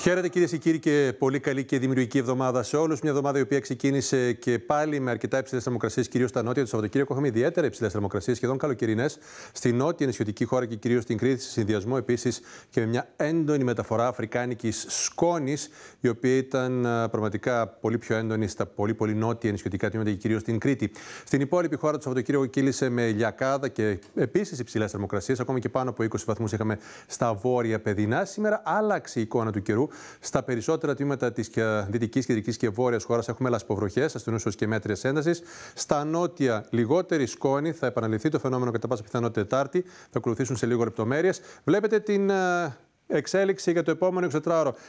Χαίρετε κυρίες και κύριοι και πολύ καλή και δημιουργική εβδομάδα σε όλους. Μια εβδομάδα η οποία ξεκίνησε και πάλι με αρκετά υψηλές θερμοκρασίες, κυρίως στα νότια του Σαββατοκύριακου. Είχαμε ιδιαίτερα υψηλές θερμοκρασίες, σχεδόν καλοκαιρινές, στη νότια νησιωτική χώρα και κυρίως στην Κρήτη, σε συνδυασμό επίσης και με μια έντονη μεταφορά αφρικάνικης σκόνης, η οποία ήταν πραγματικά πολύ πιο έντονη στα πολύ πολύ νότια νησιωτικά τμήματα και κυρίως στην Κρήτη. Στην υπόλοιπη χώρα του Σαβτοκυριακού κύλησε με λιακάδα και επίσης υψηλές θερμοκρασίες, ακόμα και πάνω από 20 βαθμούς είχαμε στα βόρεια παιδινά. Σήμερα άλλαξε η εικόνα του καιρού. Στα περισσότερα τμήματα της δυτικής, κεντρικής και βόρειας χώρας έχουμε λασποβροχές, αστυνούσεω και μέτρια έντασης. Στα νότια, λιγότερη σκόνη. Θα επαναληφθεί το φαινόμενο κατά πάσα πιθανότητα Τετάρτη. Θα ακολουθήσουν σε λίγο λεπτομέρειες. Βλέπετε την ε, εξέλιξη για το επόμενο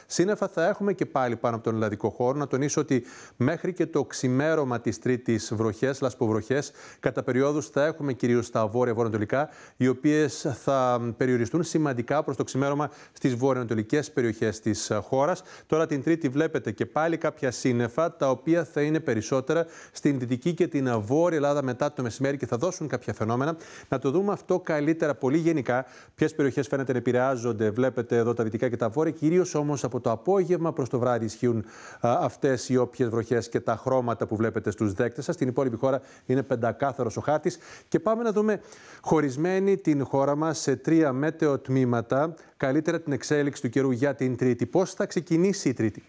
Σύννεφα θα έχουμε και πάλι πάνω από τον ελλαδικό χώρο. Να τονίσω ότι μέχρι και το ξημέρωμα της Τρίτης βροχές, λασποβροχέ, κατά περιόδους θα έχουμε κυρίως στα βόρεια-βορειοανατολικά, οι οποίες θα περιοριστούν σημαντικά προς το ξημέρωμα στις βορειοανατολικές περιοχές της χώρας. Τώρα την Τρίτη βλέπετε και πάλι κάποια σύννεφα, τα οποία θα είναι περισσότερα στην δυτική και την βόρεια Ελλάδα μετά το μεσημέρι και θα δώσουν κάποια φαινόμενα. Να το δούμε αυτό καλύτερα πολύ γενικά. Ποιες περιοχές φαίνεται να επηρεάζονται, βλέπετε εδώ τα δυτικά και τα βόρεια. Κυρίως όμως από το απόγευμα προς το βράδυ ισχύουν αυτές οι όποιες βροχές και τα χρώματα που βλέπετε στους δέκτες σας. Στην υπόλοιπη χώρα είναι πεντακάθαρος ο χάρτης. Και πάμε να δούμε χωρισμένη την χώρα μας σε τρία μέτεο τμήματα. Καλύτερα την εξέλιξη του καιρού για την Τρίτη. Πώς θα ξεκινήσει η Τρίτη.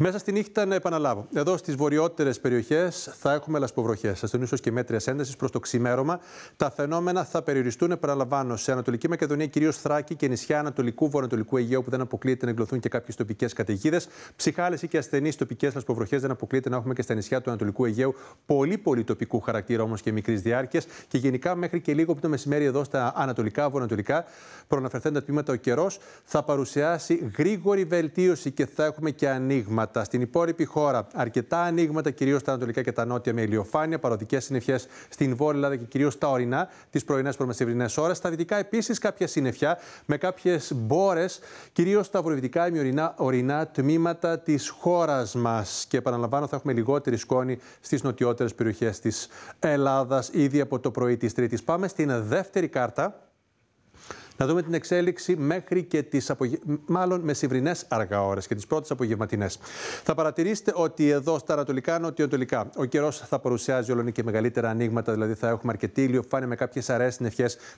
Μέσα στη νύχτα να επαναλάβω. Εδώ στις βορειότερες περιοχές θα έχουμε λασποβροχές. Σας τονίσω και μέτρια ένταση προς το ξημέρωμα. Τα φαινόμενα θα περιοριστούν, επαναλαμβάνω, σε Ανατολική Μακεδονία, κυρίως Θράκη και νησιά Ανατολικού Βορειοανατολικού Αιγαίου, που δεν αποκλείεται να εγκλωθούν και κάποιες τοπικές καταιγίδες. Ψυχάλες ή και ασθενείς τοπικές λασποβροχές δεν αποκλείεται να έχουμε και στα νησιά του Ανατολικού Αιγαίου. Πολύ πολύ τοπικού χαρακτήρα όμως και μικρής διάρκειας. Και γενικά μέχρι και λίγο από το μεσημέρι εδώ στα Ανατολικά, Βορειοανατολικά, προαναφερθέντα τμήματα ο καιρός θα παρουσιάσει γρήγορη βελτίωση και θα έχουμε και ανοίγμα ανοίγματα. Στην υπόλοιπη χώρα αρκετά ανοίγματα, κυρίως στα ανατολικά και τα νότια με ηλιοφάνεια, παροδικές συννεφιές στην Βόρεια Ελλάδα και κυρίως στα ορεινά, τι πρωινέ προμεσημβρινέ ώρε. Στα δυτικά επίσης κάποια συννεφιά με κάποιες μπόρες, κυρίως στα βορειοδυτικά ή ορεινά, ορεινά τμήματα της χώρας μας. Και επαναλαμβάνω, θα έχουμε λιγότερη σκόνη στις νοτιότερες περιοχές της Ελλάδας ήδη από το πρωί της Τρίτης. Πάμε στην δεύτερη κάρτα. Να δούμε την εξέλιξη μέχρι και τις απογε... μάλλον μεσημβρινέ αργά ώρες και τις πρώτες απογευματινές. Θα παρατηρήσετε ότι εδώ στα ανατολικά, νοτιοανατολικά, ο καιρός θα παρουσιάζει όλο και μεγαλύτερα ανοίγματα, δηλαδή θα έχουμε αρκετή ηλιοφάνεια με κάποιες αρέσνε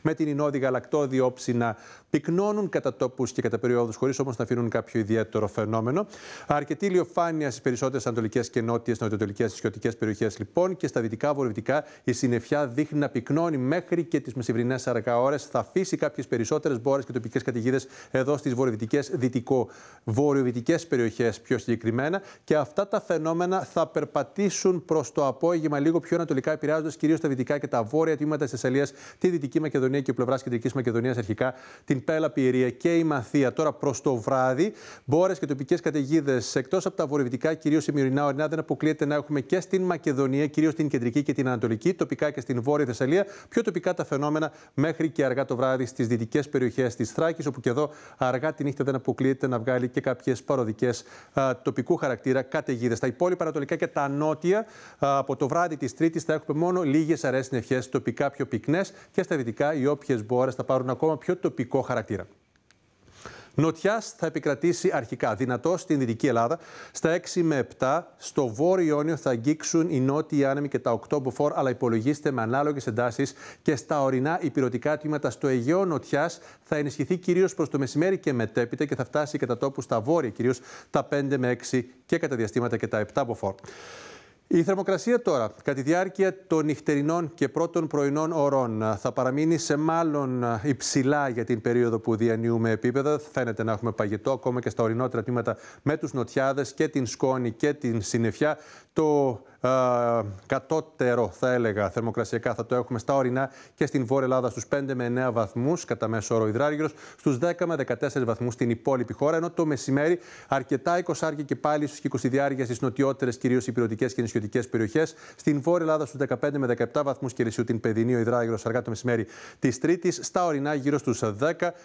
με την ινόδη γαλακτόδη όψη να πυκνώνουν κατά τόπους και κατά περιόδους, χωρίς όμως να αφήνουν κάποιο ιδιαίτερο φαινόμενο. Αρκετή ηλιοφάνεια στις περισσότερες ανατολικές και νότιες νοτιοτολικέ νησιωτικέ περιοχές λοιπόν και στα δυτικά βορειοδυτικά η συννεφιά δείχνει να πυκνώνει μέχρι και τις μεσημβρινές αργά ώρες. Θα αφήσει κάποιες περισσότερες περισσότερες μπόρες και τοπικές καταιγίδες εδώ στις βορειοδυτικές, δυτικό-βορειοδυτικέ περιοχές πιο συγκεκριμένα. Και αυτά τα φαινόμενα θα περπατήσουν προς το απόγευμα λίγο πιο ανατολικά, επηρεάζοντας κυρίως τα δυτικά και τα βόρεια τμήματα της Θεσσαλίας, τη Δυτική Μακεδονία και ο πλευράς Κεντρικής Μακεδονίας αρχικά, την Πέλα Πιερία και η Μαθία. Τώρα προς το βράδυ, μπόρες και τοπικές καταιγίδες εκτός από τα βορειοδυτικά, κυρίως ημιουρινά ορεινά, δεν αποκλείεται να έχουμε και στην Μακεδονία, κυρίως στην κεντρική και την ανατολική, τοπικά και στην βόρεια Θεσσαλία, πιο τοπικά τα φαινόμενα μέχρι και αργά το βράδυ στις δυτικές περιοχές περιοχές της Θράκης, όπου και εδώ αργά τη νύχτα δεν αποκλείεται να βγάλει και κάποιες παροδικές τοπικού χαρακτήρα καταιγίδες. Τα υπόλοιπα ανατολικά και τα νότια από το βράδυ της Τρίτης θα έχουμε μόνο λίγες αρέσει νευχέ τοπικά πιο πυκνές και στα δυτικά οι όποιες μπόρες θα πάρουν ακόμα πιο τοπικό χαρακτήρα. Νοτιά θα επικρατήσει αρχικά δυνατό στην Δυτική Ελλάδα. Στα 6 με 7, στο Βόρειο Ιόνιο θα αγγίξουν οι νότιοι άνεμοι και τα 8 μποφόρ, αλλά υπολογίστε με ανάλογες εντάσεις και στα ορεινά υπηρετικά τμήματα στο Αιγαίο Νοτιάς θα ενισχυθεί κυρίως προς το μεσημέρι και μετέπειτα και θα φτάσει κατά τόπους στα βόρεια, κυρίως τα 5 με 6 και κατά διαστήματα και τα 7 μποφόρ. Η θερμοκρασία τώρα, κατά τη διάρκεια των νυχτερινών και πρώτων πρωινών ωρών, ε, θα παραμείνει σε μάλλον ε, υψηλά για την περίοδο που διανύουμε επίπεδα. Φαίνεται να έχουμε παγετό ακόμα και στα ορεινότερα τμήματα με τους νοτιάδες και την σκόνη και την συννεφιά. Το κατώτερο, θα έλεγα, θερμοκρασιακά θα το έχουμε στα ορεινά και στην Βόρεια Ελλάδα στους 5 με 9 βαθμούς κατά μέσο όρο υδράργυρος, στους 10 με 14 βαθμούς στην υπόλοιπη χώρα, ενώ το μεσημέρι αρκετά 20 και πάλι στους 20 διάρκεια στις νοτιότερες, κυρίως υπηρετικέ και νησιωτικές περιοχές, στην Βόρεια Ελλάδα στους 15 με 17 βαθμούς Κελσίου, την Παιδινή, ο υδράργυρος αργά το μεσημέρι της Τρίτης, στα ορεινά γύρω στους 10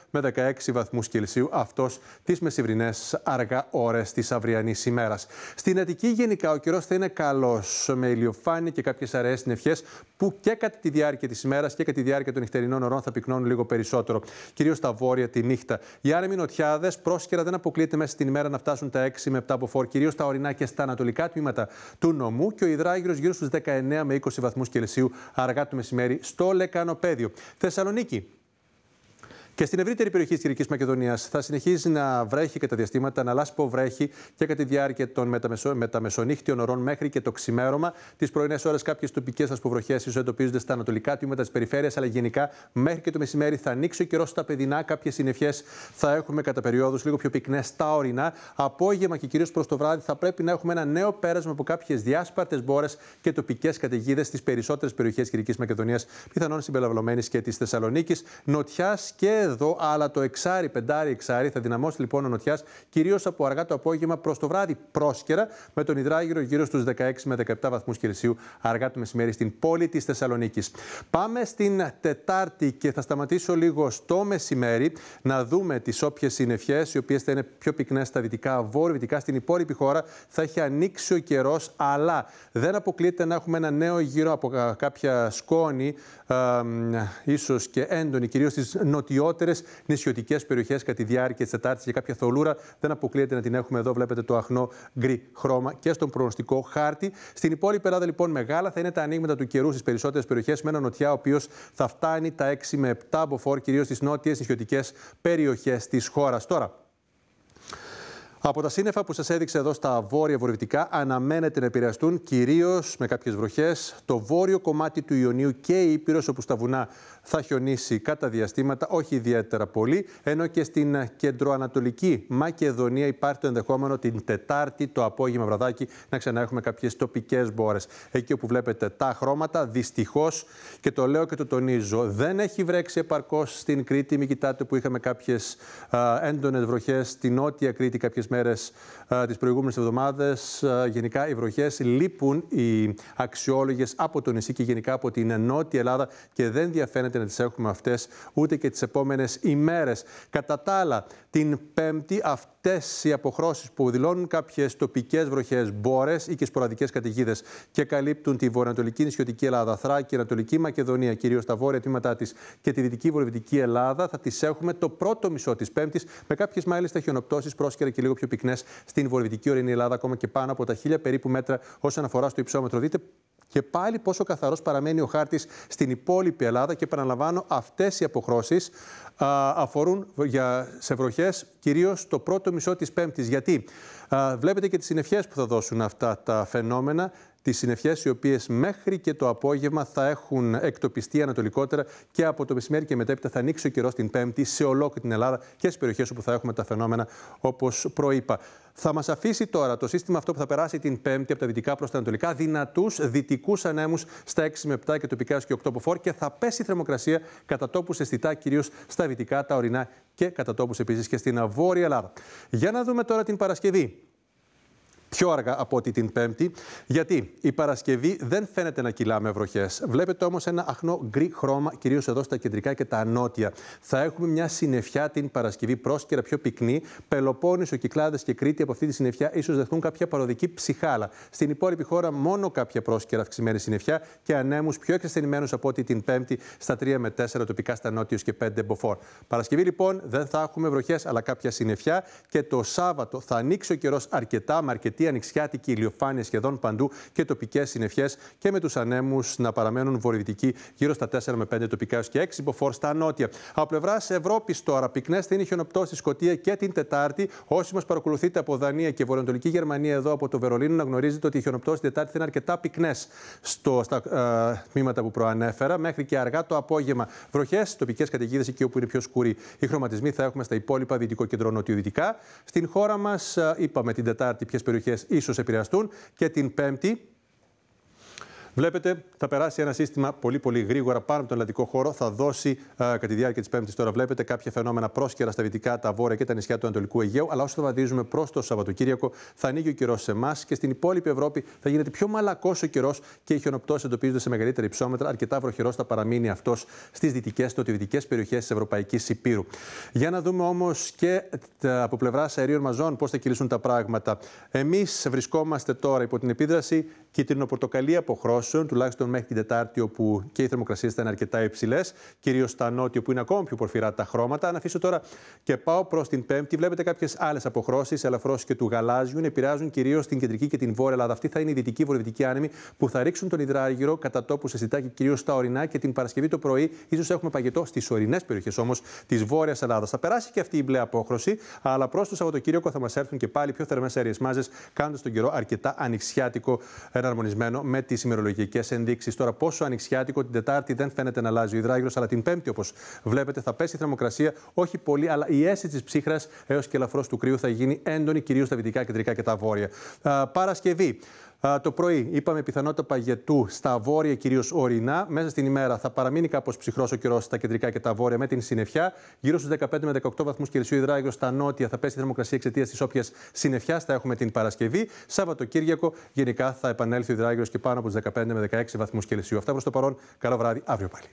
με 16 βαθμού Κελσίου, αυτός τις μεσημβρινέ αργά ώρες της αυριανής ημέρας. Στην Αττική γενικά ο καιρός θα είναι καλός με ηλιοφάνη και κάποιες αραιές συννεφιέ που και κατά τη διάρκεια της ημέρας και κατά τη διάρκεια των νυχτερινών ωρών θα πυκνώνουν λίγο περισσότερο. Κυρίως στα βόρεια τη νύχτα. Οι άρεμοι νοτιάδε πρόσχερα δεν αποκλείεται μέσα στην ημέρα να φτάσουν τα 6 με 7 από φόρ, κυρίως στα ορεινά και στα ανατολικά τμήματα του νομού και ο υδράγυρος γύρω στους 19 με 20 βαθμούς Κελσίου αργά το μεσημέρι στο Λεκανοπέδιο. Θεσσαλονίκη και στην ευρύτερη περιοχή της Κυρική Μακεδονίας θα συνεχίζει να βρέχει κατά διαστήματα, να λάσπο βρέχει και κατά τη διάρκεια των μεταμεσο... μεταμεσονύχτιων ωρών μέχρι και το ξημέρωμα. Τις πρωινές ώρες κάποιες τοπικές ασποβροχές ίσω εντοπίζονται στα ανατολικά τμήματα της περιφέρειας, αλλά γενικά μέχρι και το μεσημέρι θα ανοίξει ο καιρός στα παιδινά. Κάποιες συννεφιές θα έχουμε κατά περιόδους λίγο πιο πυκνές στα ορεινά. Απόγευμα και κυρίως προς το βράδυ θα πρέπει να έχουμε ένα νέο πέρασμα από κάποιες διάσπαρτες μπόρες και τοπικές καταιγίδες στις περισσότερες περιοχές Κυρική Μακεδονίας, πιθανόν συμπεριλαμβανομένης και της Θεσσαλονίκης, νοτιάς και εδώ, αλλά το εξάρι, πεντάρι, εξάρι θα δυναμώσει λοιπόν ο νοτιάς, κυρίως από αργά το απόγευμα προς το βράδυ πρόσκαιρα, με τον υδράγυρο γύρω στους 16 με 17 βαθμούς Κελσίου αργά το μεσημέρι στην πόλη της Θεσσαλονίκης. Πάμε στην Τετάρτη και θα σταματήσω λίγο στο μεσημέρι να δούμε τις όποιες συννεφιές, οι οποίες θα είναι πιο πυκνές στα δυτικά, βόρειο-δυτικά. Στην υπόλοιπη χώρα θα έχει ανοίξει ο καιρός, αλλά δεν αποκλείεται να έχουμε ένα νέο γύρο από κάποια σκόνη, ίσως και έντονη, κυρίως στις νοτιότερε περισσότερε νησιωτικές περιοχές κατά τη διάρκεια της Τετάρτης και κάποια θολούρα. Δεν αποκλείεται να την έχουμε εδώ. Βλέπετε το αχνό γκρι χρώμα και στον προγνωστικό χάρτη. Στην υπόλοιπη Ελλάδα λοιπόν μεγάλα θα είναι τα ανοίγματα του καιρού στις περισσότερες περιοχές με ένα νοτιά ο οποίος θα φτάνει τα 6 με 7 μποφόρ, κυρίως στις νότιες νησιωτικές περιοχές της χώρας. Τώρα, από τα σύννεφα που σας έδειξε εδώ στα βόρεια-βορειοδυτικά, αναμένεται να επηρεαστούν κυρίως με κάποιες βροχές το βόρειο κομμάτι του Ιωνίου και η Ήπειρος, όπου στα βουνά θα χιονίσει κατά διαστήματα, όχι ιδιαίτερα πολύ. Ενώ και στην κεντροανατολική Μακεδονία υπάρχει το ενδεχόμενο την Τετάρτη το απόγευμα βραδάκι να ξανά έχουμε κάποιες τοπικές μπόρες. Εκεί όπου βλέπετε τα χρώματα, δυστυχώς και το λέω και το τονίζω, δεν έχει βρέξει επαρκώς στην Κρήτη. Μην κοιτάτε που είχαμε κάποιες έντονες βροχές στην νότια Κρήτη κάποιες μέρες ε, τις προηγούμενες εβδομάδες. Ε, γενικά, οι βροχές λείπουν οι αξιόλογες από το νησί και γενικά από την νότια Ελλάδα και δεν διαφαίνεται να τις έχουμε αυτές ούτε και τις επόμενες ημέρες. Κατά τα άλλα, την Πέμπτη, αυτές οι αποχρώσεις που δηλώνουν κάποιες τοπικές βροχές, μπόρες ή και σποραδικές καταιγίδες και καλύπτουν τη βορειοανατολική νησιωτική Ελλάδα, Θράκη, Ανατολική Μακεδονία, κυρίως τα βόρεια τμήματά της και τη δυτική βορειοδυτική Ελλάδα, θα τις έχουμε το πρώτο μισό της Πέμπτης με κάποιες μάλιστα χιονοπτώσεις πρόσκαιρα και λίγο πιο πιο πυκνές στην βορειοδυτική ορεινή Ελλάδα, ακόμα και πάνω από τα 1000 περίπου μέτρα όσον αφορά στο υψόμετρο. Δείτε και πάλι πόσο καθαρός παραμένει ο χάρτης στην υπόλοιπη Ελλάδα. Και επαναλαμβάνω, αυτές οι αποχρώσεις αφορούν για, σε βροχές κυρίως το πρώτο μισό της Πέμπτης. Γιατί α, βλέπετε και τις συνευχέ που θα δώσουν αυτά τα φαινόμενα τις συννεφιές, οι οποίες μέχρι και το απόγευμα θα έχουν εκτοπιστεί ανατολικότερα και από το μεσημέρι και μετέπειτα θα ανοίξει ο καιρός την Πέμπτη σε ολόκληρη την Ελλάδα και στις περιοχές όπου θα έχουμε τα φαινόμενα όπως προείπα. Θα μας αφήσει τώρα το σύστημα αυτό που θα περάσει την Πέμπτη από τα δυτικά προς τα ανατολικά δυνατούς δυτικούς ανέμους στα 6 με 7 και τοπικά και 8 ποφόρ και θα πέσει η θερμοκρασία κατά τόπους αισθητά κυρίως στα δυτικά, τα ορεινά και κατά τόπους επίσης και στην Βόρεια Ελλάδα. Για να δούμε τώρα την Παρασκευή πιο αργά από ότι την Πέμπτη, γιατί η Παρασκευή δεν φαίνεται να κυλά με βροχές. Βλέπετε όμως ένα αχνό γκρι χρώμα, κυρίως εδώ στα κεντρικά και τα νότια. Θα έχουμε μια συννεφιά την Παρασκευή, πρόσκαιρα πιο πυκνή. Πελοπόννησο, Κυκλάδες και Κρήτη από αυτή τη συννεφιά ίσως δεχθούν κάποια παροδική ψυχάλα. Στην υπόλοιπη χώρα μόνο κάποια πρόσκαιρα αυξημένη συννεφιά και ανέμους πιο εξασθενημένου από ότι την Πέμπτη στα 3 με 4 τοπικά στα νότιο και 5 μποφόρ. Παρασκευή λοιπόν δεν θα έχουμε βροχές αλλά κάποια συννεφιά και το Σάββατο θα ανοίξει ο καιρός αρκετά με αρκετή ανοιξιάτικη ηλιοφάνεια σχεδόν παντού και τοπικές συννεφιές και με τους ανέμους να παραμένουν βορειοδυτικοί γύρω στα 4 με 5 τοπικά έως και 6 υποφόρ στα νότια. Από πλευράς Ευρώπης τώρα, πυκνές θα είναι χιονοπτώσεις στη και την Τετάρτη. Όσοι μας παρακολουθείτε από Δανία και βορειοανατολική Γερμανία εδώ από το Βερολίνο, να γνωρίζετε ότι οι χιονοπτώσεις την Τετάρτη θα είναι αρκετά πυκνές στα ε, τμήματα που προανέφερα. Μέχρι και αργά το απόγευμα βροχές, τοπικές καταιγίδες εκεί όπου είναι πιο σκουροί. Οι χρωματισμοί θα έχουμε στα υπόλοιπα δυτικό κεντρό νοτιοδυτικά. Στην χώρα μας, ε, είπαμε την Τετάρτη ποιες περιοχές ίσως επηρεαστούν. Και την Πέμπτη, Βλέπετε, θα περάσει ένα σύστημα πολύ πολύ γρήγορα πάνω από τον ελληνικό χώρο. Θα δώσει ε, κατά τη διάρκεια της Πέμπτης τώρα, βλέπετε κάποια φαινόμενα πρόσκαιρα στα δυτικά, τα βόρεια και τα νησιά του Ανατολικού Αιγαίου. Αλλά όσο θα βαδίζουμε προς το Σαββατοκύριακο, θα ανοίγει ο καιρός σε εμάς και στην υπόλοιπη Ευρώπη θα γίνεται πιο μαλακός ο καιρός και οι χιονοπτώσεις εντοπίζονται σε μεγαλύτερη υψόμετρα. Αρκετά βροχερός θα παραμείνει αυτός στις δυτικές, νοτιοδυτικέ περιοχές της Ευρωπαϊκής Υπήρου. Για να δούμε όμως και από πλευράς αερίων μαζών πώς θα κυλήσουν τα πράγματα. Εμείς βρισκόμαστε τώρα υπό την επίδραση κίτρινο-πορτοκαλί αποχρώσει τουλάχιστον μέχρι την Τετάρτη, όπου και οι θερμοκρασίες θα είναι αρκετά υψηλές, κυρίως στα νότια, που είναι ακόμη πιο πορφυρά τα χρώματα. Αν αφήσω τώρα και πάω προς την Πέμπτη, βλέπετε κάποιες άλλες αποχρώσεις, ελαφρώς και του γαλάζιου, επηρεάζουν κυρίως την κεντρική και την βόρεια Ελλάδα. Αυτή θα είναι η δυτική βορειοδυτική άνεμη που θα ρίξουν τον υδράργυρο κατά τόπους σε σιτάκι, κυρίως στα ορεινά και την Παρασκευή το πρωί, ίσως έχουμε παγετό στις ορεινές περιοχές όμως της βόρειας Ελλάδας. Θα περάσει και αυτή η μπλε απόχρωση, αλλά προς το Σαββατοκύριακο θα μας έρθουν και πάλι πιο θερμές αέριες μάζες, κάνοντας τον καιρό αρκετά ανοιξιάτικο εναρμονισμένο με τη ημερολογίε ενδείξεις. Τώρα, πόσο ανοιξιάτικο την Τετάρτη δεν φαίνεται να αλλάζει ο υδράγυρος, αλλά την Πέμπτη, όπως βλέπετε, θα πέσει η θερμοκρασία όχι πολύ, αλλά η αίσθηση της ψύχρας έως και ελαφρώς του κρύου θα γίνει έντονη, κυρίως στα βυτικά κεντρικά και τα βόρεια. Παρασκευή. Το πρωί είπαμε πιθανότητα παγετού στα βόρεια, κυρίως ορεινά. Μέσα στην ημέρα θα παραμείνει κάπως ψυχρός ο καιρός στα κεντρικά και τα βόρεια με την συνεφιά. Γύρω στους 15 με 18 βαθμούς Κελσίου υδράγειο στα νότια θα πέσει η θερμοκρασία εξαιτίας της όποιας συννεφιάς. Θα έχουμε την Παρασκευή. σαββατο Σάββατο-Κύριακο γενικά θα επανέλθει ο υδράγειο και πάνω από τους 15 με 16 βαθμούς Κελσίου. Αυτά προς το παρόν. Καλό βράδυ αύριο πάλι.